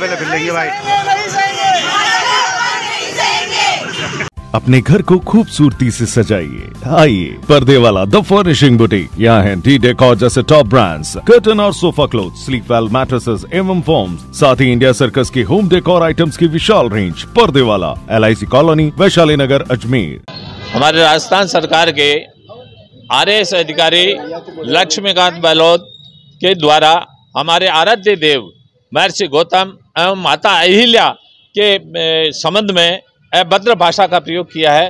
पहले फिर लेंगे भाई अपने घर को खूबसूरती से सजाइए आइए पर्दे वाला द फर्निशिंग बुटीक यहाँ है डी डेकॉर जैसे टॉप ब्रांड्स कर्टन और sofa cloth sleep well mattresses एवं फॉर्म साथ ही इंडिया सर्कस के होम डेकोर आइटम्स की विशाल रेंज पर्दे वाला एल कॉलोनी वैशाली नगर अजमेर हमारे राजस्थान सरकार के आर अधिकारी लक्ष्मीकांत बहलोत के द्वारा हमारे आराध्य देव महर्षि गौतम एवं माता अहिल्या के संबंध में अभद्र भाषा का प्रयोग किया है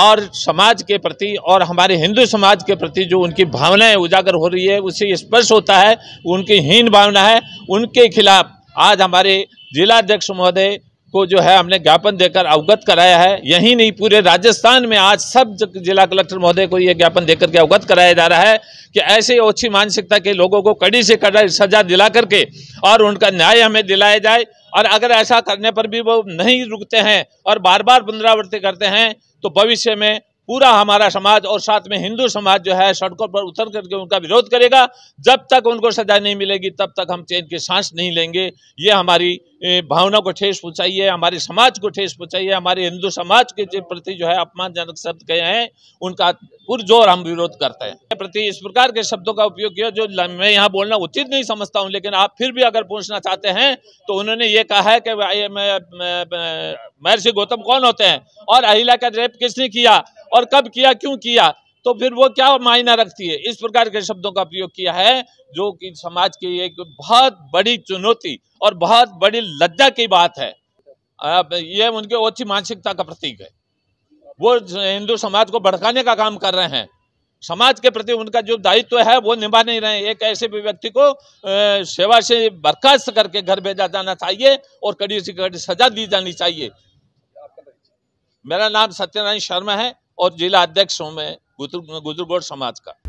और समाज के प्रति और हमारे हिंदू समाज के प्रति जो उनकी भावनाएं उजागर हो रही है उससे स्पर्श होता है उनकी हीन भावना है उनके खिलाफ आज हमारे जिलाध्यक्ष महोदय को जो है हमने ज्ञापन देकर अवगत कराया है यही नहीं पूरे राजस्थान में आज सब जिला कलेक्टर महोदय को ये ज्ञापन देकर के अवगत कराया जा रहा है कि ऐसे ओछी मानसिकता के लोगों को कड़ी से कड़ी सजा दिला करके और उनका न्याय हमें दिलाया जाए और अगर ऐसा करने पर भी वो नहीं रुकते हैं और बार बार पुनरावृत्ति करते हैं तो भविष्य में पूरा हमारा समाज और साथ में हिंदू समाज जो है सड़कों पर उतर करके उनका विरोध करेगा जब तक उनको सजा नहीं मिलेगी तब तक हम चैन की सांस नहीं लेंगे ये हमारी भावना को ठेस पहुँचाइए हमारे समाज को ठेस पहुँचाइए हमारे हिंदू समाज के जो प्रति जो है अपमानजनक शब्द कहे हैं उनका पुरजोर हम विरोध करते हैं प्रति इस प्रकार के शब्दों का उपयोग किया जो मैं यहाँ बोलना उचित नहीं समझता हूँ लेकिन आप फिर भी अगर पूछना चाहते हैं तो उन्होंने ये कहा है कि महर्षि गौतम कौन होते हैं और अहिला का रेप किसने किया और कब किया क्यों किया तो फिर वो क्या मायना रखती है इस प्रकार के शब्दों का प्रयोग किया है जो कि समाज की एक बहुत बड़ी चुनौती और बहुत बड़ी लज्जा की बात है ये उनके ओछी मानसिकता का प्रतीक है वो हिंदू समाज को भड़काने का काम कर रहे हैं समाज के प्रति उनका जो दायित्व है वो निभा नहीं रहे एक ऐसे भी व्यक्ति को सेवा से बर्खास्त करके घर भेजा जाना चाहिए और कड़ी से कड़ी सजा दी जानी चाहिए मेरा नाम सत्यनारायण शर्मा है और जिला अध्यक्ष हूँ मैं गुजर गुजरगोड़ समाज का